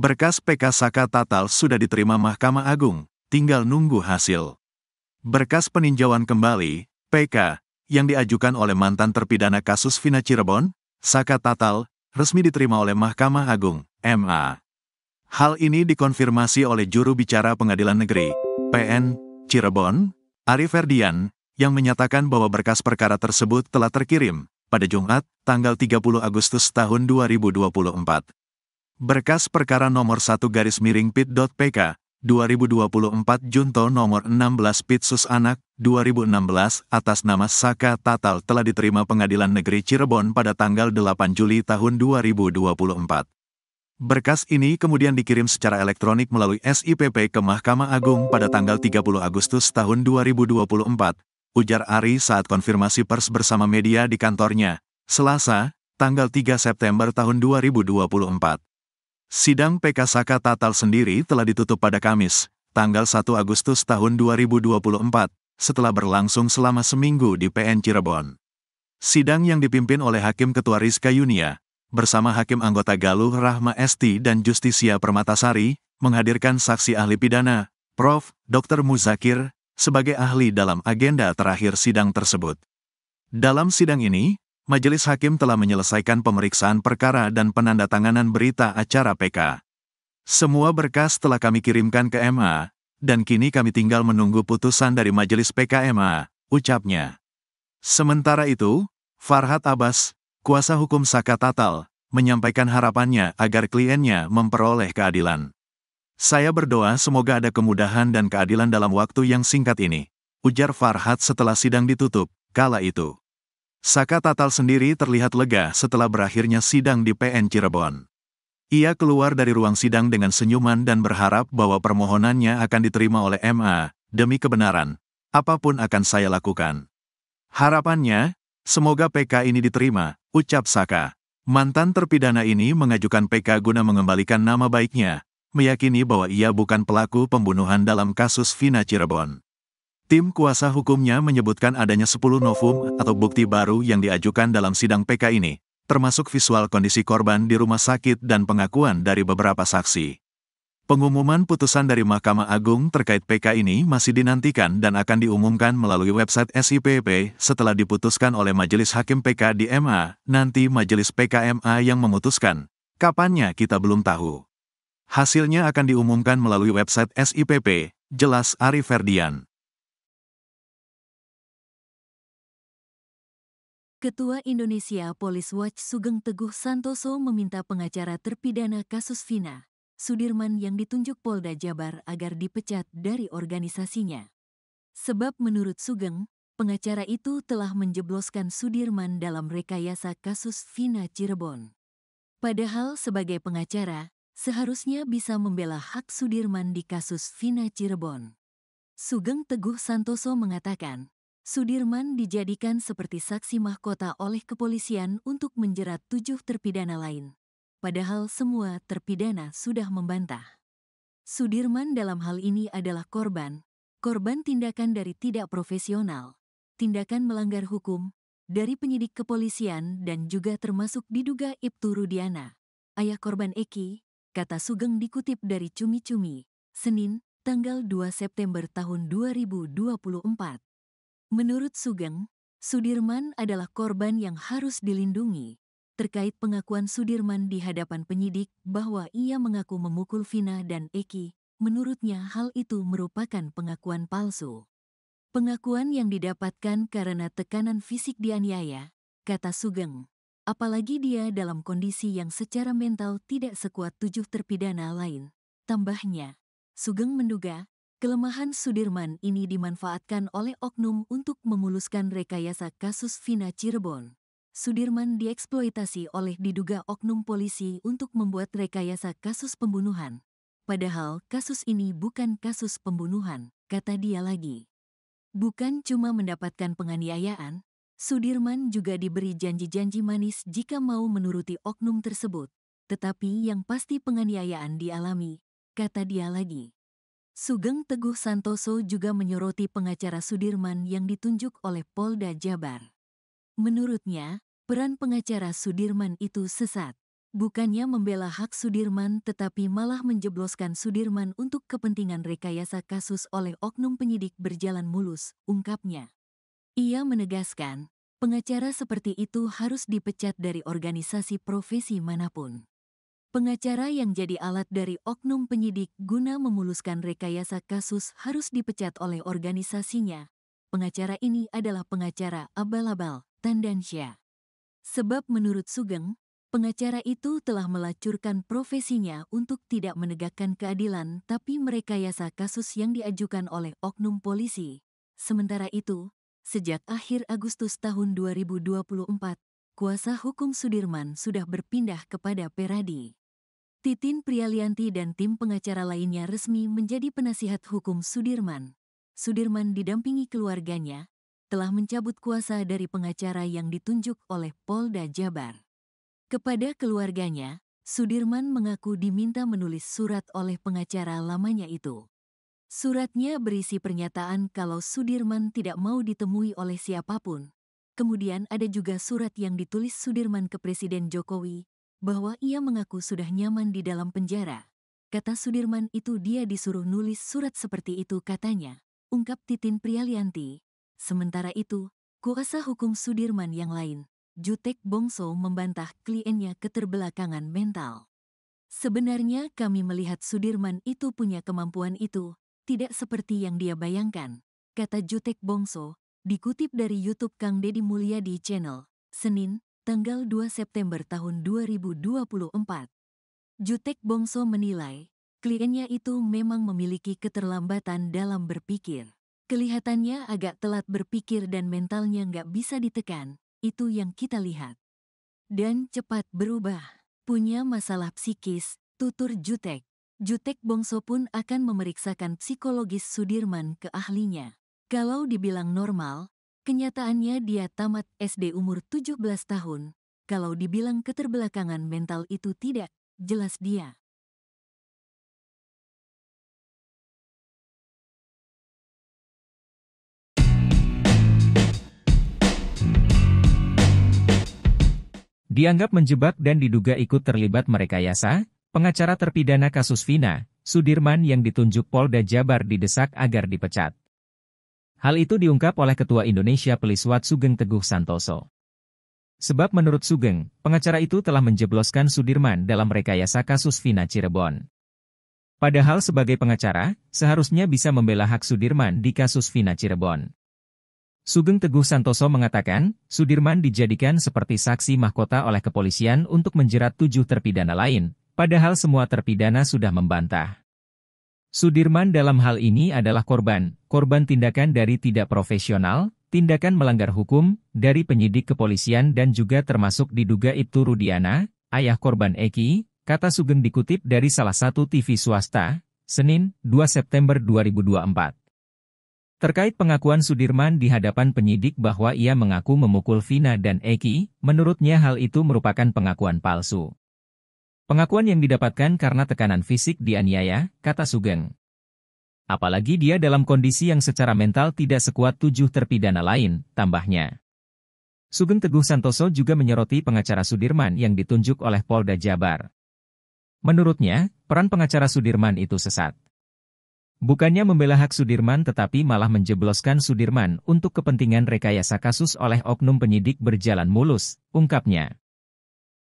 Berkas PK Saka Tatal sudah diterima Mahkamah Agung, tinggal nunggu hasil. Berkas peninjauan kembali, PK, yang diajukan oleh mantan terpidana kasus Vina Cirebon, Saka Tatal, resmi diterima oleh Mahkamah Agung, MA. Hal ini dikonfirmasi oleh juru bicara Pengadilan Negeri, PN, Cirebon, Arief Ferdian, yang menyatakan bahwa berkas perkara tersebut telah terkirim pada Jumat, tanggal 30 Agustus tahun 2024. Berkas perkara nomor 1 garis miring pit.pk, 2024 Junto nomor 16 Pitsus Anak, 2016 atas nama Saka Tatal telah diterima Pengadilan Negeri Cirebon pada tanggal 8 Juli tahun 2024. Berkas ini kemudian dikirim secara elektronik melalui SIPP ke Mahkamah Agung pada tanggal 30 Agustus tahun 2024, ujar Ari saat konfirmasi pers bersama media di kantornya, Selasa, tanggal 3 September tahun 2024. Sidang PK Saka Tatal sendiri telah ditutup pada Kamis, tanggal 1 Agustus tahun 2024, setelah berlangsung selama seminggu di PN Cirebon. Sidang yang dipimpin oleh Hakim Ketua Rizka Yunia, bersama Hakim Anggota Galuh Rahma Esti dan Justisia Permatasari, menghadirkan saksi ahli pidana, Prof. Dr. Muzakir, sebagai ahli dalam agenda terakhir sidang tersebut. Dalam sidang ini, Majelis Hakim telah menyelesaikan pemeriksaan perkara dan penandatanganan berita acara PK. Semua berkas telah kami kirimkan ke MA, dan kini kami tinggal menunggu putusan dari Majelis PK MA, ucapnya. Sementara itu, Farhad Abbas, kuasa hukum Saka Tatal, menyampaikan harapannya agar kliennya memperoleh keadilan. Saya berdoa semoga ada kemudahan dan keadilan dalam waktu yang singkat ini, ujar Farhad setelah sidang ditutup, kala itu. Saka Tatal sendiri terlihat lega setelah berakhirnya sidang di PN Cirebon. Ia keluar dari ruang sidang dengan senyuman dan berharap bahwa permohonannya akan diterima oleh MA, demi kebenaran, apapun akan saya lakukan. Harapannya, semoga PK ini diterima, ucap Saka. Mantan terpidana ini mengajukan PK guna mengembalikan nama baiknya, meyakini bahwa ia bukan pelaku pembunuhan dalam kasus Vina Cirebon. Tim kuasa hukumnya menyebutkan adanya 10 novum atau bukti baru yang diajukan dalam sidang PK ini, termasuk visual kondisi korban di rumah sakit dan pengakuan dari beberapa saksi. Pengumuman putusan dari Mahkamah Agung terkait PK ini masih dinantikan dan akan diumumkan melalui website SIPP setelah diputuskan oleh Majelis Hakim PK di MA, nanti Majelis PKMA yang memutuskan. Kapannya kita belum tahu. Hasilnya akan diumumkan melalui website SIPP, jelas Ari Ferdian. Ketua Indonesia Police Watch Sugeng Teguh Santoso meminta pengacara terpidana kasus Vina, Sudirman yang ditunjuk Polda Jabar agar dipecat dari organisasinya. Sebab menurut Sugeng, pengacara itu telah menjebloskan Sudirman dalam rekayasa kasus Vina Cirebon. Padahal sebagai pengacara, seharusnya bisa membela hak Sudirman di kasus Vina Cirebon. Sugeng Teguh Santoso mengatakan, Sudirman dijadikan seperti saksi mahkota oleh kepolisian untuk menjerat tujuh terpidana lain. Padahal semua terpidana sudah membantah. Sudirman dalam hal ini adalah korban, korban tindakan dari tidak profesional, tindakan melanggar hukum, dari penyidik kepolisian dan juga termasuk diduga Ibtu Rudiana, ayah korban Eki, kata Sugeng dikutip dari Cumi Cumi, Senin, tanggal 2 September tahun 2024. Menurut Sugeng, Sudirman adalah korban yang harus dilindungi. Terkait pengakuan Sudirman di hadapan penyidik bahwa ia mengaku memukul Vina dan Eki, menurutnya hal itu merupakan pengakuan palsu. Pengakuan yang didapatkan karena tekanan fisik dianiaya, kata Sugeng. Apalagi dia dalam kondisi yang secara mental tidak sekuat tujuh terpidana lain. Tambahnya, Sugeng menduga Kelemahan Sudirman ini dimanfaatkan oleh Oknum untuk memuluskan rekayasa kasus Vina Cirebon. Sudirman dieksploitasi oleh diduga Oknum polisi untuk membuat rekayasa kasus pembunuhan. Padahal kasus ini bukan kasus pembunuhan, kata dia lagi. Bukan cuma mendapatkan penganiayaan, Sudirman juga diberi janji-janji manis jika mau menuruti Oknum tersebut. Tetapi yang pasti penganiayaan dialami, kata dia lagi. Sugeng Teguh Santoso juga menyoroti pengacara Sudirman yang ditunjuk oleh Polda Jabar. Menurutnya, peran pengacara Sudirman itu sesat. Bukannya membela hak Sudirman tetapi malah menjebloskan Sudirman untuk kepentingan rekayasa kasus oleh oknum penyidik berjalan mulus, ungkapnya. Ia menegaskan, pengacara seperti itu harus dipecat dari organisasi profesi manapun. Pengacara yang jadi alat dari oknum penyidik guna memuluskan rekayasa kasus harus dipecat oleh organisasinya. Pengacara ini adalah pengacara abal-abal, Tandansya. Sebab menurut Sugeng, pengacara itu telah melacurkan profesinya untuk tidak menegakkan keadilan tapi merekayasa kasus yang diajukan oleh oknum polisi. Sementara itu, sejak akhir Agustus tahun 2024, kuasa hukum Sudirman sudah berpindah kepada Peradi. Titin Prialianti dan tim pengacara lainnya resmi menjadi penasihat hukum Sudirman. Sudirman didampingi keluarganya, telah mencabut kuasa dari pengacara yang ditunjuk oleh Polda Jabar. Kepada keluarganya, Sudirman mengaku diminta menulis surat oleh pengacara lamanya itu. Suratnya berisi pernyataan kalau Sudirman tidak mau ditemui oleh siapapun. Kemudian ada juga surat yang ditulis Sudirman ke Presiden Jokowi bahwa ia mengaku sudah nyaman di dalam penjara. Kata Sudirman itu dia disuruh nulis surat seperti itu katanya, ungkap Titin Prialianti. Sementara itu, kuasa hukum Sudirman yang lain, Jutek Bongso membantah kliennya keterbelakangan mental. Sebenarnya kami melihat Sudirman itu punya kemampuan itu, tidak seperti yang dia bayangkan, kata Jutek Bongso, dikutip dari YouTube Kang Deddy Mulyadi Channel, Senin, tanggal 2 September tahun 2024. Jutek Bongso menilai, kliennya itu memang memiliki keterlambatan dalam berpikir. Kelihatannya agak telat berpikir dan mentalnya nggak bisa ditekan, itu yang kita lihat. Dan cepat berubah, punya masalah psikis, tutur Jutek. Jutek Bongso pun akan memeriksakan psikologis Sudirman ke ahlinya. Kalau dibilang normal, Kenyataannya dia tamat SD umur 17 tahun. Kalau dibilang keterbelakangan mental itu tidak, jelas dia. Dianggap menjebak dan diduga ikut terlibat merekayasa, pengacara terpidana kasus Vina, Sudirman yang ditunjuk Polda Jabar didesak agar dipecat. Hal itu diungkap oleh Ketua Indonesia Peliswat Sugeng Teguh Santoso. Sebab menurut Sugeng, pengacara itu telah menjebloskan Sudirman dalam rekayasa kasus Vina Cirebon. Padahal sebagai pengacara, seharusnya bisa membela hak Sudirman di kasus Vina Cirebon. Sugeng Teguh Santoso mengatakan, Sudirman dijadikan seperti saksi mahkota oleh kepolisian untuk menjerat tujuh terpidana lain, padahal semua terpidana sudah membantah. Sudirman dalam hal ini adalah korban, korban tindakan dari tidak profesional, tindakan melanggar hukum, dari penyidik kepolisian dan juga termasuk diduga itu Rudiana, ayah korban Eki, kata Sugeng dikutip dari salah satu TV swasta, Senin, 2 September 2024. Terkait pengakuan Sudirman di hadapan penyidik bahwa ia mengaku memukul Vina dan Eki, menurutnya hal itu merupakan pengakuan palsu. Pengakuan yang didapatkan karena tekanan fisik dianiaya, kata Sugeng. Apalagi dia dalam kondisi yang secara mental tidak sekuat tujuh terpidana lain, tambahnya. Sugeng Teguh Santoso juga menyoroti pengacara Sudirman yang ditunjuk oleh Polda Jabar. Menurutnya, peran pengacara Sudirman itu sesat. Bukannya membela hak Sudirman tetapi malah menjebloskan Sudirman untuk kepentingan rekayasa kasus oleh oknum penyidik berjalan mulus, ungkapnya.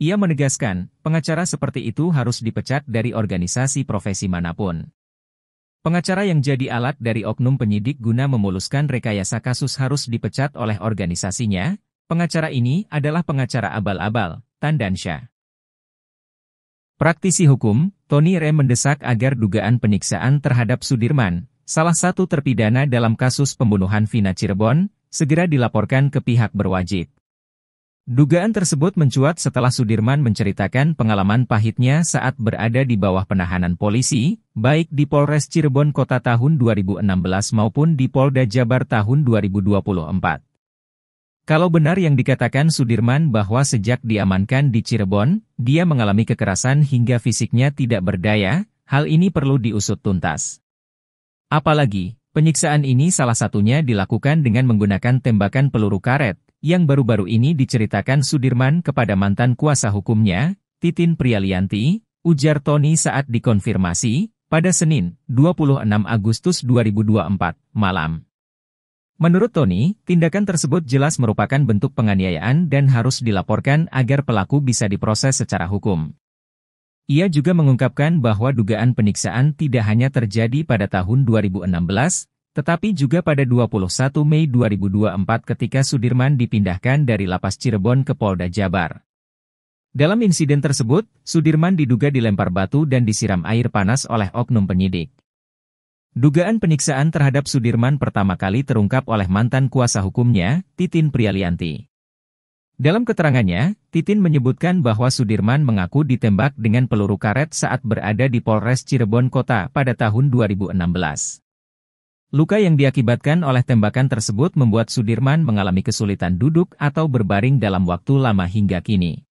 Ia menegaskan, pengacara seperti itu harus dipecat dari organisasi profesi manapun. Pengacara yang jadi alat dari oknum penyidik guna memuluskan rekayasa kasus harus dipecat oleh organisasinya. Pengacara ini adalah pengacara abal-abal, Tandansyah. Praktisi hukum, Tony Re mendesak agar dugaan penyiksaan terhadap Sudirman, salah satu terpidana dalam kasus pembunuhan Vina Cirebon, segera dilaporkan ke pihak berwajib. Dugaan tersebut mencuat setelah Sudirman menceritakan pengalaman pahitnya saat berada di bawah penahanan polisi, baik di Polres Cirebon Kota tahun 2016 maupun di Polda Jabar tahun 2024. Kalau benar yang dikatakan Sudirman bahwa sejak diamankan di Cirebon, dia mengalami kekerasan hingga fisiknya tidak berdaya, hal ini perlu diusut tuntas. Apalagi, penyiksaan ini salah satunya dilakukan dengan menggunakan tembakan peluru karet, yang baru-baru ini diceritakan Sudirman kepada mantan kuasa hukumnya, Titin Prialianti, ujar Tony saat dikonfirmasi, pada Senin, 26 Agustus 2024, malam. Menurut Tony, tindakan tersebut jelas merupakan bentuk penganiayaan dan harus dilaporkan agar pelaku bisa diproses secara hukum. Ia juga mengungkapkan bahwa dugaan penyiksaan tidak hanya terjadi pada tahun 2016, tetapi juga pada 21 Mei 2024 ketika Sudirman dipindahkan dari Lapas Cirebon ke Polda Jabar. Dalam insiden tersebut, Sudirman diduga dilempar batu dan disiram air panas oleh oknum penyidik. Dugaan penyiksaan terhadap Sudirman pertama kali terungkap oleh mantan kuasa hukumnya, Titin Prialianti. Dalam keterangannya, Titin menyebutkan bahwa Sudirman mengaku ditembak dengan peluru karet saat berada di Polres Cirebon Kota pada tahun 2016. Luka yang diakibatkan oleh tembakan tersebut membuat Sudirman mengalami kesulitan duduk atau berbaring dalam waktu lama hingga kini.